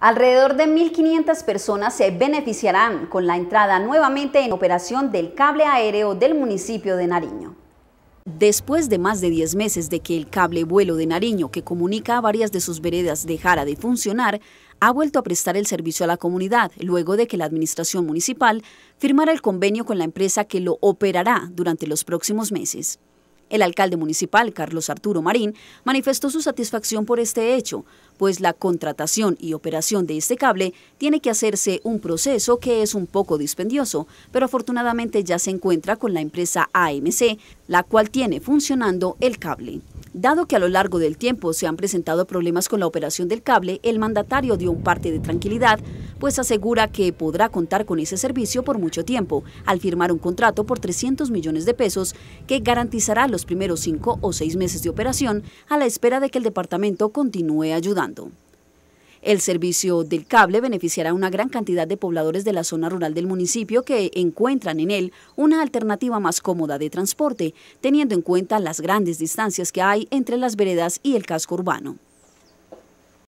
Alrededor de 1.500 personas se beneficiarán con la entrada nuevamente en operación del cable aéreo del municipio de Nariño. Después de más de 10 meses de que el cable vuelo de Nariño, que comunica a varias de sus veredas, dejara de funcionar, ha vuelto a prestar el servicio a la comunidad, luego de que la administración municipal firmara el convenio con la empresa que lo operará durante los próximos meses. El alcalde municipal, Carlos Arturo Marín, manifestó su satisfacción por este hecho, pues la contratación y operación de este cable tiene que hacerse un proceso que es un poco dispendioso, pero afortunadamente ya se encuentra con la empresa AMC, la cual tiene funcionando el cable. Dado que a lo largo del tiempo se han presentado problemas con la operación del cable, el mandatario dio un parte de tranquilidad pues asegura que podrá contar con ese servicio por mucho tiempo, al firmar un contrato por 300 millones de pesos que garantizará los primeros cinco o seis meses de operación a la espera de que el departamento continúe ayudando. El servicio del cable beneficiará a una gran cantidad de pobladores de la zona rural del municipio que encuentran en él una alternativa más cómoda de transporte, teniendo en cuenta las grandes distancias que hay entre las veredas y el casco urbano.